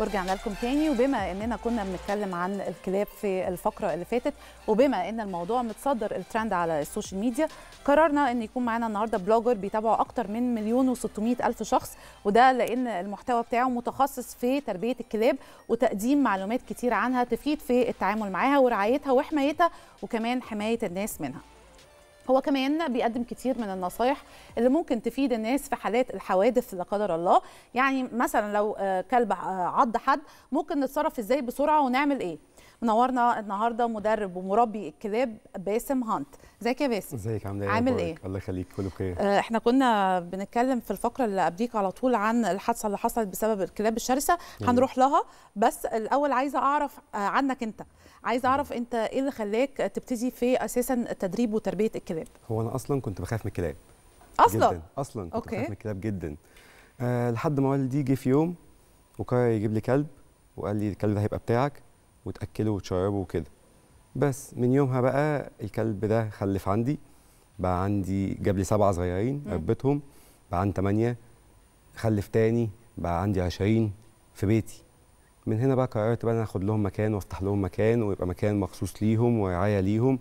ورجعنا لكم تاني وبما اننا كنا بنتكلم عن الكلاب في الفقره اللي فاتت وبما ان الموضوع متصدر الترند على السوشيال ميديا قررنا ان يكون معانا النهارده بلوجر بيتابعه اكتر من مليون و600 الف شخص وده لان المحتوى بتاعه متخصص في تربيه الكلاب وتقديم معلومات كتير عنها تفيد في التعامل معاها ورعايتها وحمايتها وكمان حمايه الناس منها هو كمان بيقدم كتير من النصايح اللي ممكن تفيد الناس في حالات الحوادث لا قدر الله يعني مثلا لو آه، كلب آه، عض حد ممكن نتصرف ازاي بسرعه ونعمل ايه منورنا النهارده مدرب ومربي الكلاب باسم هانت ازيك يا باسم ازيك عامله ايه عامل ايه الله يخليك كله بخير آه، احنا كنا بنتكلم في الفقره اللي قبليك على طول عن الحادثه اللي حصلت بسبب الكلاب الشرسه هنروح لها بس الاول عايزه اعرف آه، عنك انت عايزه اعرف انت ايه اللي خلاك تبتدي في اساسا التدريب وتربيه الكلاب هو انا اصلا كنت بخاف من الكلاب اصلا جداً. اصلا كنت أوكي. بخاف من الكلاب جدا أه لحد ما والدي جه في يوم وقرر يجيب لي كلب وقال لي الكلب ده هيبقى بتاعك وتاكله وتشربه وكده بس من يومها بقى الكلب ده خلف عندي بقى عندي جاب لي سبعه صغيرين ربيتهم بقى عندي ثمانيه خلف تاني بقى عندي 20 في بيتي من هنا بقى قررت بقى انا اخد لهم مكان وافتح لهم مكان ويبقى مكان مخصوص ليهم ورعايه ليهم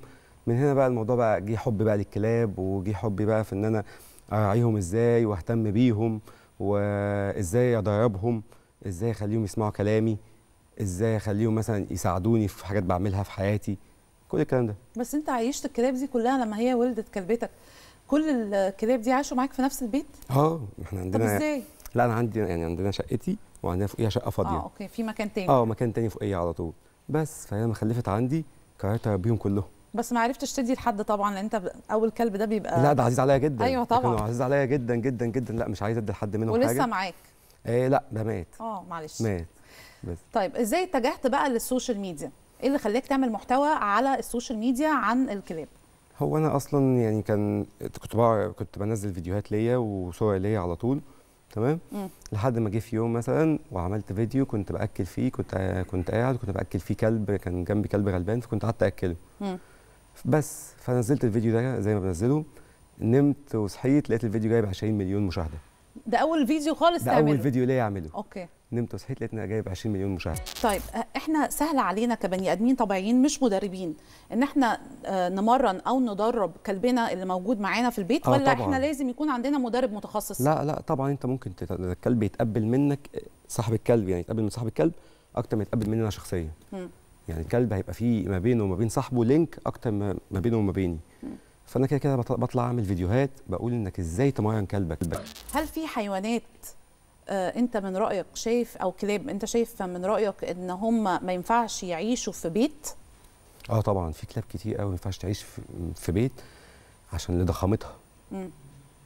من هنا بقى الموضوع بقى جه حبي بقى للكلاب وجه حبي بقى في ان انا اراعيهم ازاي واهتم بيهم وازاي ادربهم ازاي اخليهم يسمعوا كلامي ازاي اخليهم مثلا يساعدوني في حاجات بعملها في حياتي كل الكلام ده بس انت عيشت الكلاب دي كلها لما هي ولدت كلبتك كل الكلاب دي عاشوا معاك في نفس البيت اه احنا عندنا طب ازاي لا انا عندي يعني عندنا شقتي وعندنا فوقيها شقه فاضيه اه اوكي في مكان تاني اه مكان تاني فوقيها على طول بس فهي لما خلفت عندي قررت اربيهم كلهم بس ما عرفتش تدي لحد طبعا لان انت اول كلب ده بيبقى لا ده عزيز عليا جدا ايوه طبعا كانوا عزيز عليا جدا جدا جدا لا مش عايز ادي لحد منهم ولسه حاجه ولسه معاك ايه لا ده مات اه معلش مات بس. طيب ازاي اتجهت بقى للسوشيال ميديا ايه اللي خلاك تعمل محتوى على السوشيال ميديا عن الكلاب هو انا اصلا يعني كان كنت كنت بنزل فيديوهات ليا وصور ليا على طول تمام مم. لحد ما جه في يوم مثلا وعملت فيديو كنت باكل فيه كنت كنت قاعد كنت باكل فيه كلب كان جنبي كلب غلبان فكنت قعدت اكله بس فنزلت الفيديو ده زي ما بنزله نمت وصحيت لقيت الفيديو جايب 20 مليون مشاهده ده اول فيديو خالص ده تعمله. اول فيديو ليا اعمله اوكي نمت وصحيت لقيتنا جايب 20 مليون مشاهده طيب احنا سهل علينا كبني ادمين طبيعيين مش مدربين ان احنا نمرن او ندرب كلبنا اللي موجود معانا في البيت آه، ولا طبعًا. احنا لازم يكون عندنا مدرب متخصص لا لا طبعا انت ممكن الكلب يتقبل منك صاحب الكلب يعني يتقبل من صاحب الكلب اكتر ما يتقبل مننا شخصيا يعني الكلب هيبقى فيه ما بينه وما بين صاحبه لينك اكتر ما بينه وما بيني فانا كده كده بطلع اعمل فيديوهات بقول انك ازاي تمرن كلبك هل في حيوانات آه، انت من رايك شايف او كلاب انت شايف من رايك ان هم ما ينفعش يعيشوا في بيت اه طبعا في كلاب كتير قوي ما ينفعش تعيش في بيت عشان لضخامتها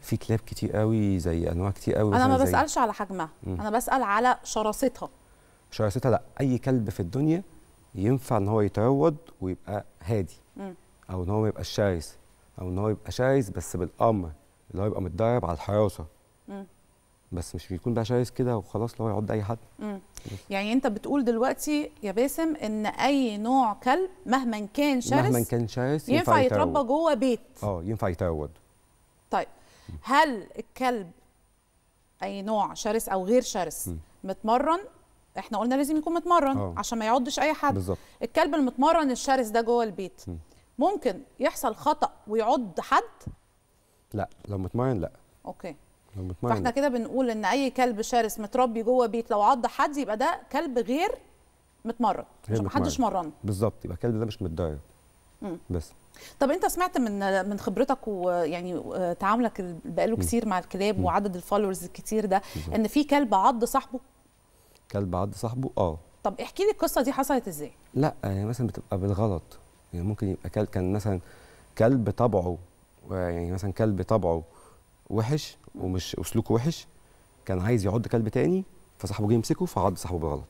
في كلاب كتير قوي زي انواع كتير قوي انا ما بسالش زي... على حجمها مم. انا بسال على شراستها شراستها لا اي كلب في الدنيا ينفع ان هو يتروض ويبقى هادي مم. او ان هو ما يبقاش شرس او ان هو يبقى شرس بس بالامر اللي هو يبقى متدرب على الحراسه مم. بس مش بيكون بقى شايس كده وخلاص لو يعض اي حد يعني انت بتقول دلوقتي يا باسم ان اي نوع كلب مهما كان شرس مهما كان شرس ينفع, ينفع يتربى جوه بيت اه ينفع يتعود طيب هل الكلب اي نوع شرس او غير شرس متمرن احنا قلنا لازم يكون متمرن أوه. عشان ما يعضش اي حد بالزبط. الكلب المتمرن الشرس ده جوه البيت م. ممكن يحصل خطا ويعض حد لا لو متمرن لا اوكي فاحنا كده بنقول ان اي كلب شرس متربي جوه بيت لو عض حد يبقى ده كلب غير متمرن مش محدش مرنه بالظبط يبقى الكلب ده مش متدرب بس طب انت سمعت من من خبرتك ويعني تعاملك بقاله كتير مع الكلاب وعدد الفولورز الكتير ده ان في كلب عض صاحبه كلب عض صاحبه اه طب احكي لي القصه دي حصلت ازاي لا يعني مثلا بتبقى بالغلط يعني ممكن يبقى كلب كان مثلا كلب طبعه يعني مثلا كلب طبعه وحش ومش وسلوكه وحش كان عايز يعض كلب تاني فصاحبه جه يمسكه فعض صاحبه بالغلط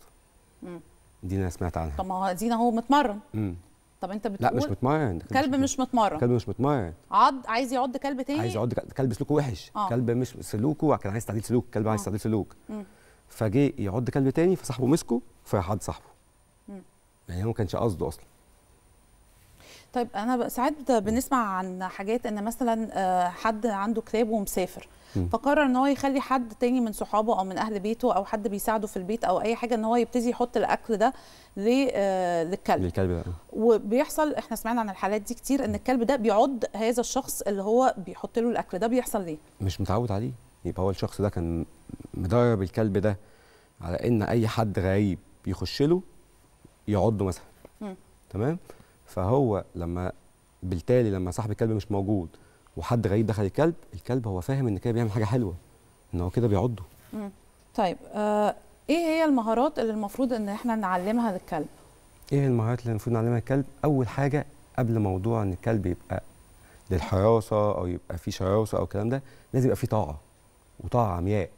دي انا سمعت عنها طب ما هو دينا هو متمرن امم طب انت بتقول لا مش متمرن كلب مش متمرن كلب مش متمرن عض عايز يعض كلب تاني عايز يعض كلب سلوكه وحش آه. كلب مش سلوكه كان عايز تعديل سلوك كلب آه. عايز تعديل سلوك فجه يعض كلب تاني فصاحبه مسكه فراح عض صاحبه مم. يعني هو ما كانش قصده اصلا طيب انا ساعات بنسمع عن حاجات ان مثلا آه، حد عنده كتاب ومسافر فقرر ان هو يخلي حد تاني من صحابه او من اهل بيته او حد بيساعده في البيت او اي حاجه ان هو يبتدي يحط الاكل ده آه، للكلب للكلب ده وبيحصل احنا سمعنا عن الحالات دي كتير ان الكلب ده بيعض هذا الشخص اللي هو بيحط له الاكل ده بيحصل ليه مش متعود عليه يبقى هو الشخص ده كان مدرب الكلب ده على ان اي حد غريب يخش له يعضه مثلا تمام فهو لما بالتالي لما صاحب الكلب مش موجود وحد غريب دخل الكلب الكلب هو فاهم ان كده بيعمل حاجه حلوه ان هو كده بيعضه طيب آه ايه هي المهارات اللي المفروض ان احنا نعلمها للكلب ايه المهارات اللي المفروض نعلمها للكلب اول حاجه قبل موضوع ان الكلب يبقى للحراسه او يبقى فيه شراسه او الكلام ده لازم يبقى فيه طاعه وطاعه عمياء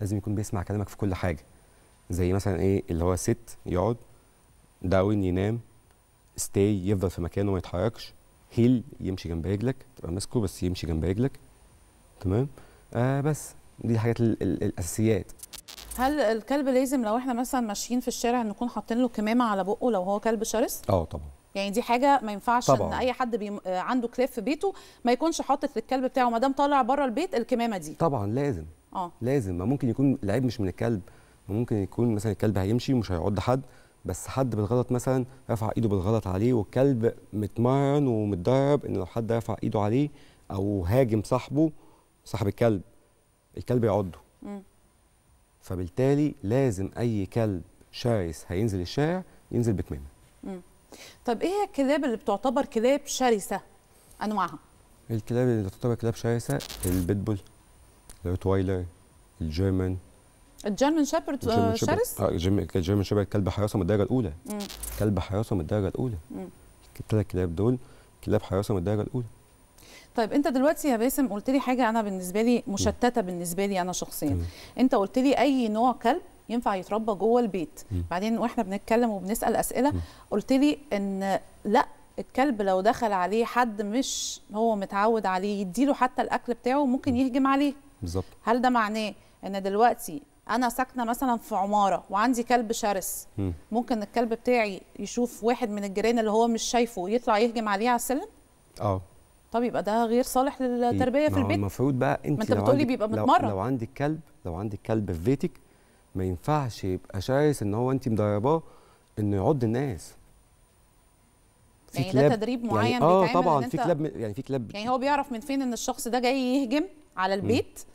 لازم يكون بيسمع كلامك في كل حاجه زي مثلا ايه اللي هو ست يقعد داون ينام ستاي يفضل في مكانه ما يتحركش هيل يمشي جنب رجلك تبقى ماسكه بس يمشي جنب رجلك تمام آه بس دي الحاجات الاساسيات هل الكلب لازم لو احنا مثلا ماشيين في الشارع نكون حاطين له كمامه على بقه لو هو كلب شرس اه طبعا يعني دي حاجه ما ينفعش طبعا. ان اي حد بي... آه، عنده كلاب في بيته ما يكونش حاطط للكلب بتاعه ما دام طالع بره البيت الكمامه دي طبعا لازم اه لازم ما ممكن يكون العيب مش من الكلب ممكن يكون مثلا الكلب هيمشي ومش هيعض حد بس حد بالغلط مثلا رفع ايده بالغلط عليه والكلب متمرن ومتدرب ان لو حد رفع ايده عليه او هاجم صاحبه صاحب الكلب الكلب يعضه فبالتالي لازم اي كلب شرس هينزل الشارع ينزل بكمامه طب ايه هي الكلاب اللي بتعتبر كلاب شرسه انواعها الكلاب اللي بتعتبر كلاب شرسه البيتبول الروتوايلر الجيرمان الجيرمن آه، شيبرد شرس؟ اه الجيرمان شيبرد كلب حراسه من الدرجه الاولى مم. كلب حراسه من الدرجه الاولى الثلاث كلاب دول كلاب حراسه من الدرجه الاولى طيب انت دلوقتي يا باسم قلت لي حاجه انا بالنسبه لي مشتته بالنسبه لي انا شخصيا مم. انت قلت لي اي نوع كلب ينفع يتربى جوه البيت مم. بعدين واحنا بنتكلم وبنسال اسئله مم. قلت لي ان لا الكلب لو دخل عليه حد مش هو متعود عليه يديله حتى الاكل بتاعه ممكن يهجم عليه بالظبط هل ده معناه ان دلوقتي انا ساكنه مثلا في عماره وعندي كلب شرس ممكن الكلب بتاعي يشوف واحد من الجيران اللي هو مش شايفه يطلع يهجم عليه على السلم اه طب يبقى ده غير صالح للتربيه في البيت المفروض بقى انت ما انت بتقولي بيبقى متمرن لو, لو عندك كلب لو عندك كلب في بيتك ما ينفعش يبقى شرس ان هو انت مدرباه انه يعض الناس في يعني كلاب ده تدريب يعني معين يعني اه طبعا في كلاب يعني في كلاب يعني هو بيعرف من فين ان الشخص ده جاي يهجم على البيت م.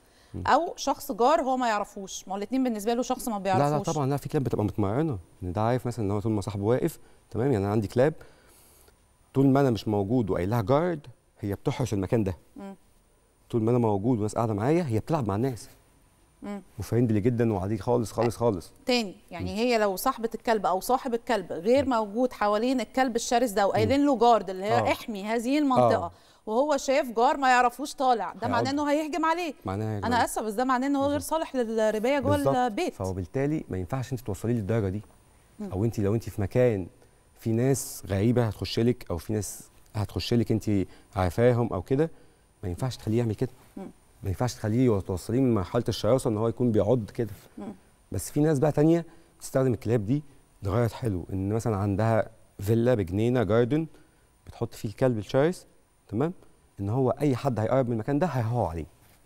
او شخص جار هو ما يعرفوش ما هو الاثنين بالنسبه له شخص ما بيعرفوش لا لا طبعا لا في كلاب بتبقى متمرنه ان يعني ده عارف مثلا ان هو طول ما صاحبه واقف تمام يعني انا عندي كلاب طول ما انا مش موجود وقايل لها جارد هي بتحرس المكان ده م. طول ما انا موجود وناس قاعده معايا هي بتلعب مع الناس وفريندلي جدا وعليك خالص خالص خالص تاني يعني م. هي لو صاحبه الكلب او صاحب الكلب غير م. موجود حوالين الكلب الشرس ده وقايلين له جارد اللي هي آه. احمي هذه المنطقه آه. وهو شاف جار ما يعرفوش طالع ده معناه انه هيهجم عليه معناه انا اسف بس ده معناه انه هو غير صالح للربايه جوه البيت فهو بالتالي ما ينفعش انت توصليه للدرجه دي م. او انت لو انت في مكان في ناس غريبه هتخش لك او في ناس هتخش لك انت عارفاهم او كده ما ينفعش تخليه يعمل كده ما ينفعش تخليه توصليه من مرحله الشراسه ان هو يكون بيعض كده م. بس في ناس بقى ثانيه بتستخدم الكلاب دي لغايه حلو ان مثلا عندها فيلا بجنينه جاردن بتحط فيه الكلب الشرس تمام ان هو اي حد هيقرب من المكان ده هيهوى عليه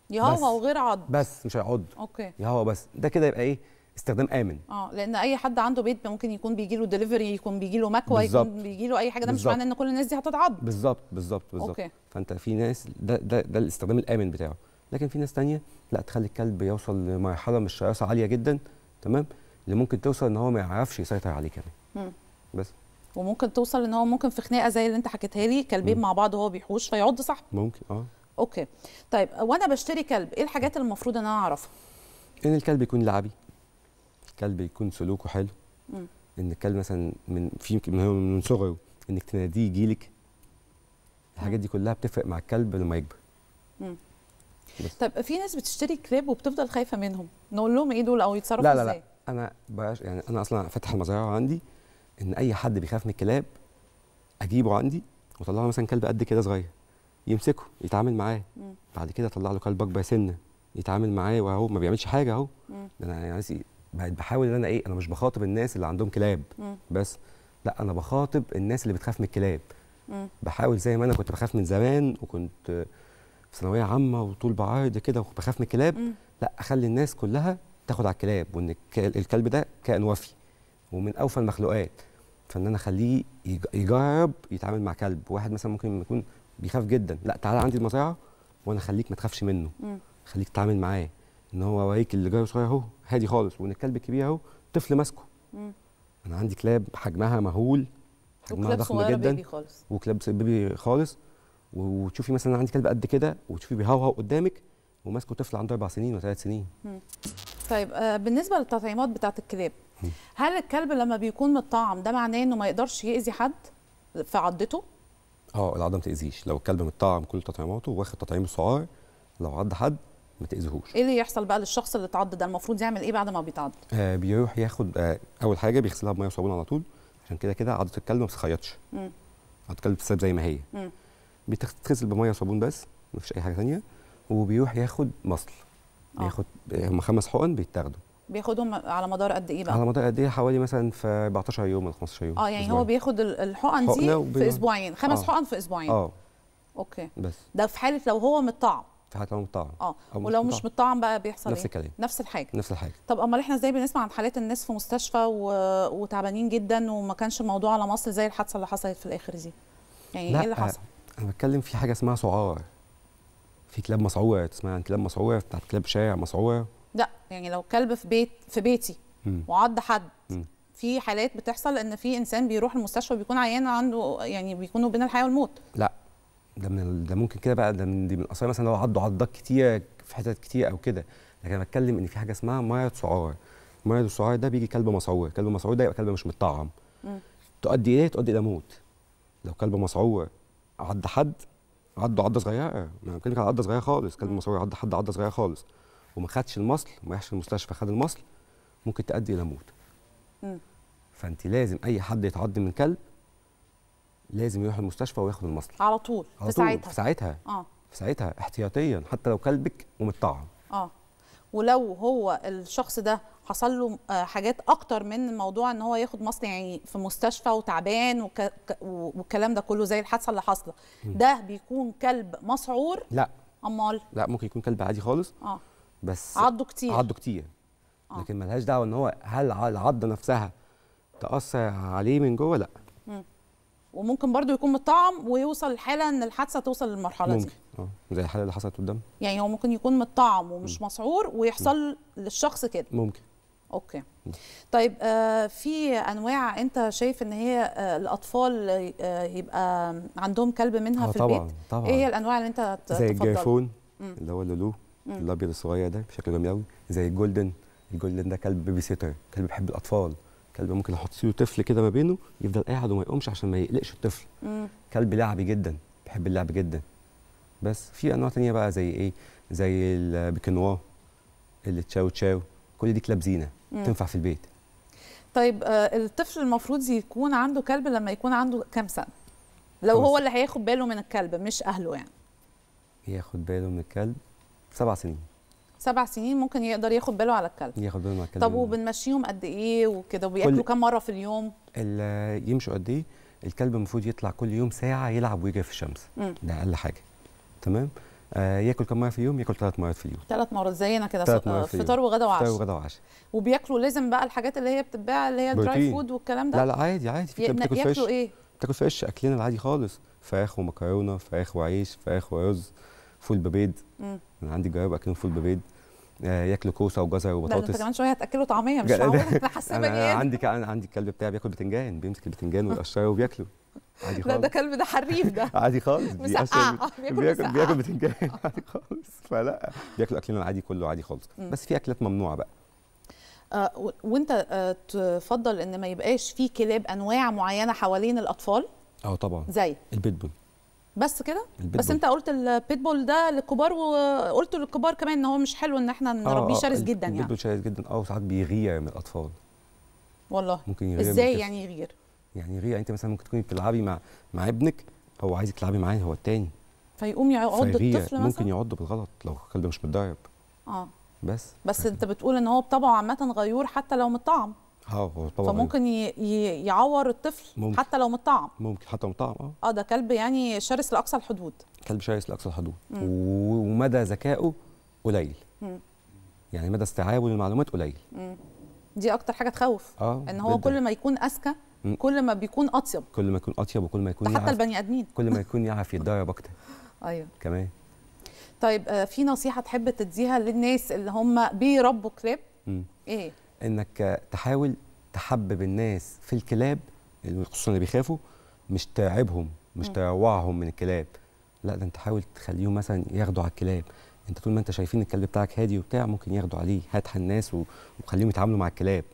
يهوى وغير عض بس مش هيعض اوكي يهوى بس ده كده يبقى ايه استخدام امن اه لان اي حد عنده بيت ممكن يكون بيجي له دليفري يكون بيجي له مكوى يكون بيجي له اي حاجه ده مش معناه ان كل الناس دي هتتعض بالظبط بالظبط بالظبط اوكي فانت في ناس ده ده ده الاستخدام الامن بتاعه لكن في ناس تانية لا تخلي الكلب يوصل لمرحله من الشراسه عاليه جدا تمام اللي ممكن توصل ان هو ما يعرفش يسيطر عليه كمان بس وممكن توصل ان هو ممكن في خناقه زي اللي انت حكيتها لي كلبين مع بعض وهو بيحوش فيعض صاحبه ممكن اه اوكي طيب وانا بشتري كلب ايه الحاجات اللي المفروض ان انا اعرفها ان الكلب يكون لعبي الكلب يكون سلوكه حلو مم. ان الكلب مثلا من في من, من صغره انك تناديه يجيلك الحاجات دي كلها بتفرق مع الكلب لما يكبر طب في ناس بتشتري كلاب وبتفضل خايفه منهم نقول لهم ايه دول او يتصرفوا ازاي لا لا لا انا يعني انا اصلا فاتح المزرعه عندي ان اي حد بيخاف من الكلاب اجيبه عندي واطلع له مثلا كلب قد كده صغير يمسكه يتعامل معاه بعد كده اطلع له كلب اكبر سنه يتعامل معاه وهو ما بيعملش حاجه اهو انا يعني بقيت بحاول ان انا ايه انا مش بخاطب الناس اللي عندهم كلاب بس لا انا بخاطب الناس اللي بتخاف من الكلاب بحاول زي ما انا كنت بخاف من زمان وكنت في ثانويه عامه وطول بعرض كده وبخاف من الكلاب لا اخلي الناس كلها تاخد على الكلاب وان الكلب ده كائن وفي ومن اوفى المخلوقات فان انا اخليه يجرب يتعامل مع كلب واحد مثلا ممكن يكون بيخاف جدا لا تعالى عندي المزرعه وانا اخليك ما تخافش منه خليك تتعامل معاه ان هو اوريك اللي جاي صغير اهو هادي خالص وان الكلب الكبير اهو طفل ماسكه انا عندي كلاب حجمها مهول حجمها ضخم جدا بيبي خالص وكلاب بيبي خالص وتشوفي مثلا عندي كلب قد كده وتشوفي بيهوهو قدامك وماسكه طفل عنده اربع سنين وثلاث سنين مم. طيب آه بالنسبه للتطعيمات بتاعت الكلاب هل الكلب لما بيكون متطعم ده معناه انه ما يقدرش يأذي حد في عضته؟ اه العضه ما تاذيش لو الكلب متطعم كل تطعيماته واخد تطعيم السعار لو عض حد ما تاذيهوش ايه اللي يحصل بقى للشخص اللي اتعض ده المفروض يعمل ايه بعد ما بيتعض آه بيروح ياخد آه اول حاجه بيغسلها بميه وصابون على طول عشان كده كده عضه الكلب ما بتتخيطش عضه الكلب بتتساب زي ما هي بتتغسل بميه وصابون بس ما فيش اي حاجه ثانيه وبيروح ياخد مصل آه. بياخد آه، هم خمس حقن بيتاخدوا بياخدهم على مدار قد ايه بقى؟ على مدار قد ايه حوالي مثلا في 14 يوم ولا 15 يوم اه يعني أسبوعين. هو بياخد الحقن دي في اسبوعين خمس آه. حقن في اسبوعين اه اوكي بس ده في حاله لو هو متطعم في حاله لو متطعم اه ولو مش متطعم بقى بيحصل نفس إيه؟ الكلام نفس الحاجه نفس الحاجه طب امال احنا ازاي بنسمع عن حالات الناس في مستشفى و... وتعبانين جدا وما كانش الموضوع على مصر زي الحادثه اللي حصلت في الاخر دي يعني إيه لا ايه اللي حصل؟ انا بتكلم في حاجه اسمها سعار في كلاب مسعوره تسمع عن كلاب مسعوره بتاعت كلاب شارع مسعوره لا يعني لو كلب في بيت في بيتي وعض حد في حالات بتحصل ان في انسان بيروح المستشفى بيكون عيان عنده يعني بيكونوا بين الحياه والموت لا ده من ده ممكن كده بقى ده من دي من الاثار مثلا لو عضوا عضات كتير في حتت كتير او كده لكن انا بتكلم ان في حاجه اسمها مرض سعار مرض السعار ده بيجي كلب مسعور كلب مسعور ده يبقى كلب مش متطعم تؤدي ايه تؤدي الى موت لو كلب مسعور عض حد عضه عضه صغيره انا بتكلم على عضه صغيره خالص كلب مسعور عض حد عضه صغيره خالص وما خدش المصل ما راحش المستشفى خد المصل ممكن تؤدي الى موت فانت لازم اي حد يتعض من كلب لازم يروح المستشفى وياخد المصل على طول على في ساعتها في ساعتها اه في ساعتها احتياطيا حتى لو كلبك ومتطعم اه ولو هو الشخص ده حصل له آه، حاجات اكتر من موضوع ان هو ياخد مصل يعني في مستشفى وتعبان وك... والكلام ده كله زي الحادثه اللي حاصله ده بيكون كلب مسعور لا امال لا ممكن يكون كلب عادي خالص اه بس عضوا كتير عضوا كتير آه. لكن ملهاش دعوه ان هو هل العضه نفسها تاثر عليه من جوه لا مم. وممكن برضو يكون متطعم ويوصل الحاله ان الحادثه توصل للمرحله ممكن. دي اه زي الحاله اللي حصلت قدام يعني هو ممكن يكون متطعم ومش مم. مسعور ويحصل مم. للشخص كده ممكن اوكي طيب آه في انواع انت شايف ان هي آه الاطفال آه يبقى عندهم كلب منها آه في طبعًا البيت طبعا ايه هي الانواع اللي انت زي الجيفون اللي هو اللولو الابيض الصغير ده بشكل جميل قوي زي الجولدن الجولدن ده كلب بيبي سيتر كلب بيحب الاطفال كلب ممكن احط له طفل كده ما بينه يفضل قاعد وما يقومش عشان ما يقلقش الطفل مم. كلب لعبي جدا بيحب اللعب جدا بس في انواع تانية بقى زي ايه زي البيكنوا اللي تشاو كل دي كلاب زينه مم. تنفع في البيت طيب آه الطفل المفروض يكون عنده كلب لما يكون عنده كام سنه لو هو اللي هياخد باله من الكلب مش اهله يعني ياخد باله من الكلب سبع سنين سبع سنين ممكن يقدر ياخد باله على الكلب ياخد باله على الكلب طب وبنمشيهم قد ايه وكده وبياكلوا كام مره في اليوم يمشوا قد ايه الكلب المفروض يطلع كل يوم ساعه يلعب ويجري في الشمس مم. ده اقل حاجه تمام آه ياكل كم مره في اليوم ياكل ثلاث مرات في اليوم ثلاث مرات زينا كده فطار وغدا وعشاء فطار وغدا وعشاء وبياكلوا لازم بقى الحاجات اللي هي بتتباع اللي هي الدراي فود والكلام ده لا لا عادي عادي في بتاكل فيش ياكلوا ايه بتاكل فيش اكلنا العادي خالص فراخ ومكرونه فراخ وعيش فراخ ورز فول ببيض انا عندي جواب اكلهم فول ببيض آه، ياكلوا كوسه وجزر وبطاطس ده كمان شويه هتاكلوا طعميه مش معقول احنا حاسين يعني. عندي عندي الكلب بتاعي بياكل بتنجان بيمسك البتنجان ويقشره وبياكله عادي خالص لا ده كلب ده حريف ده عادي خالص مسقعه بياكل بياكل بتنجان عادي خالص فلا بياكلوا اكلنا العادي كله عادي خالص بس في اكلات ممنوعه بقى آه، وانت آه، تفضل ان ما يبقاش في كلاب انواع معينه حوالين الاطفال اه طبعا زي البيتبول بس كده بس انت قلت البيت بول ده للكبار وقلت للكبار كمان ان هو مش حلو ان احنا آه، نربيه آه شرس جدا يعني البيت بول شرس جدا اه وساعات بيغير من الاطفال والله ممكن يغير ازاي يعني يغير يعني يغير يعني انت مثلا ممكن تكوني بتلعبي مع مع ابنك هو عايزك تلعبي معاه هو التاني فيقوم يعض الطفل مثلا ممكن يعض بالغلط لو الكلب مش متدرب اه بس بس انت بتقول ان هو بطبعه عامه غيور حتى لو متطعم اه طبعا يعني فممكن يعور الطفل ممكن. حتى لو متطعم ممكن حتى متطعم اه اه ده كلب يعني شرس لاقصى الحدود كلب شرس لاقصى الحدود مم. ومدى ذكائه قليل مم. يعني مدى استيعابه للمعلومات قليل مم. دي اكتر حاجه تخوف آه ان هو بدأ. كل ما يكون اذكى كل ما بيكون اطيب كل ما يكون اطيب وكل ما يكون حتى البني ادمين كل ما يكون يعرف يتدرب اكتر ايوه كمان طيب آه، في نصيحه تحب تديها للناس اللي هم بيربوا كلاب ايه انك تحاول تحبب الناس في الكلاب خصوصا اللي بيخافوا مش تعبهم مش تروعهم من الكلاب لا ده انت حاول تخليهم مثلا ياخدوا على الكلاب انت طول ما انت شايفين الكلب بتاعك هادي وبتاع ممكن ياخدوا عليه هاتها الناس وخليهم يتعاملوا مع الكلاب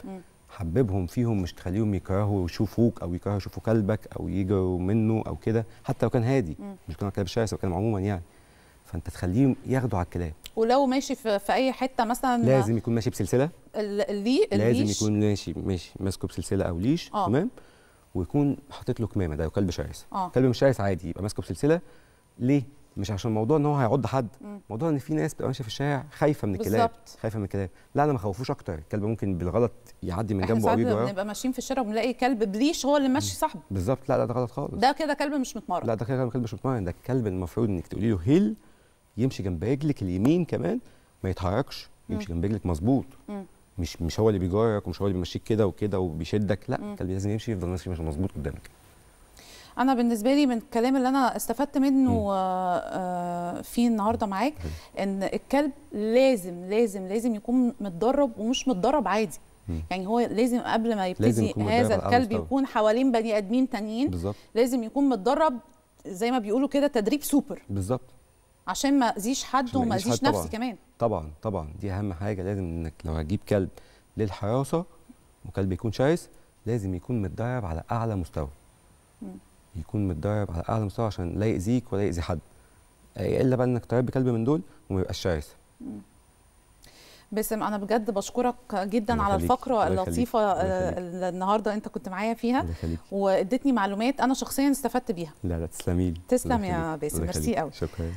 حببهم فيهم مش تخليهم يكرهوا يشوفوك او يكرهوا يشوفوا كلبك او يجروا منه او كده حتى لو كان هادي مش كان كلب شرس او كان عموما يعني فانت تخليهم ياخدوا على الكلام ولو ماشي في, في اي حته مثلا لازم يكون ماشي بسلسله اللي لازم يكون ماشي ماشي ماسكه بسلسله او ليش آه. تمام ويكون حاطط له كمامه ده كلب شرس آه. كلب مش شرس عادي يبقى ماسكه بسلسله ليه مش عشان موضوع ان هو هيعض حد موضوع ان في ناس بتبقى ماشيه في الشارع خايفه من الكلاب خايفه من الكلاب لا انا ما خوفوش اكتر الكلب ممكن بالغلط يعدي من جنبه او يجي وراه بنبقى ماشيين في الشارع وبنلاقي كلب بليش هو اللي ماشي صاحبه بالظبط لا لا ده غلط خالص ده كده كلب مش متمرن لا ده كده كلب مش متمرن ده الكلب المفروض انك تقولي له هيل يمشي جنب رجلك اليمين كمان ما يتحركش يمشي جنب رجلك مظبوط مش مش هو اللي بيجرك ومش هو اللي بيمشيك كده وكده وبيشدك لا الكلب لازم يمشي يفضل ماشي مش مظبوط قدامك انا بالنسبه لي من الكلام اللي انا استفدت منه آه، آه، فيه النهارده معاك ان الكلب لازم لازم لازم يكون متدرب ومش متدرب عادي يعني هو لازم قبل ما يبتدي هذا الكلب يكون حوالين بني ادمين تانيين بالزبط. لازم يكون متدرب زي ما بيقولوا كده تدريب سوبر بالظبط عشان ما اذيش حد وما اذيش نفسي طبعًا. كمان طبعا طبعا دي اهم حاجه لازم انك لو هتجيب كلب للحراسه وكلب يكون شرس لازم يكون متدرب على اعلى مستوى يكون متدرب على اعلى مستوى عشان لا ياذيك ولا ياذي حد الا بقى انك تربي كلب من دول وما يبقاش شرس باسم انا بجد بشكرك جدا على الفقره اللطيفه آه، النهارده انت كنت معايا فيها واديتني معلومات انا شخصيا استفدت بيها لا لا تسلمي تسلم يا باسم ميرسي قوي شكرا